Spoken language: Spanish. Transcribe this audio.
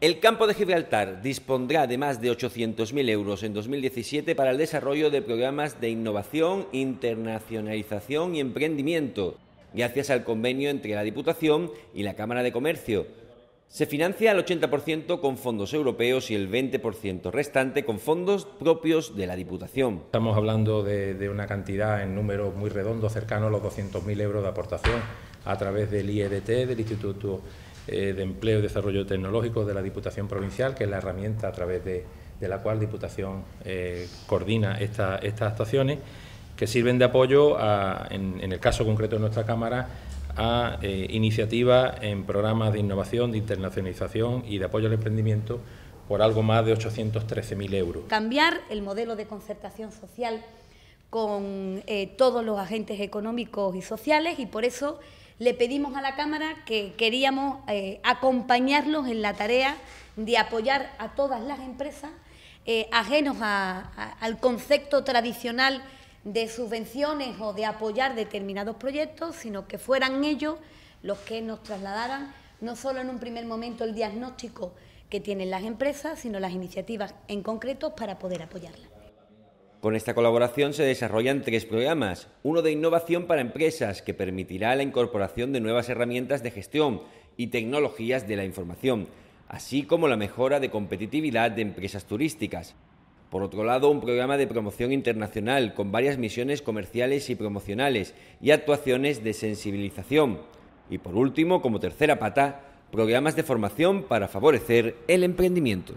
El campo de Gibraltar dispondrá de más de 800.000 euros en 2017 para el desarrollo de programas de innovación, internacionalización y emprendimiento, gracias al convenio entre la Diputación y la Cámara de Comercio. Se financia al 80% con fondos europeos y el 20% restante con fondos propios de la Diputación. Estamos hablando de, una cantidad en número muy redondo, cercano a los 200.000 euros de aportación a través del IEDT, del Instituto eh, de Empleo y Desarrollo Tecnológico de la Diputación Provincial, que es la herramienta a través de, la cual Diputación eh, coordina estas actuaciones, que sirven de apoyo, en, el caso concreto de nuestra Cámara, a eh, iniciativas en programas de innovación, de internacionalización y de apoyo al emprendimiento por algo más de 813.000 euros. Cambiar el modelo de concertación social con todos los agentes económicos y sociales y por eso le pedimos a la Cámara que queríamos eh, acompañarlos en la tarea de apoyar a todas las empresas eh, ajenos al concepto tradicional de subvenciones o de apoyar determinados proyectos, sino que fueran ellos los que nos trasladaran no solo en un primer momento el diagnóstico que tienen las empresas, sino las iniciativas en concreto para poder apoyarlas. Con esta colaboración se desarrollan tres programas, uno de innovación para empresas que permitirá la incorporación de nuevas herramientas de gestión y tecnologías de la información, así como la mejora de competitividad de empresas turísticas. Por otro lado, un programa de promoción internacional con varias misiones comerciales y promocionales y actuaciones de sensibilización. Y por último, como tercera pata, programas de formación para favorecer el emprendimiento.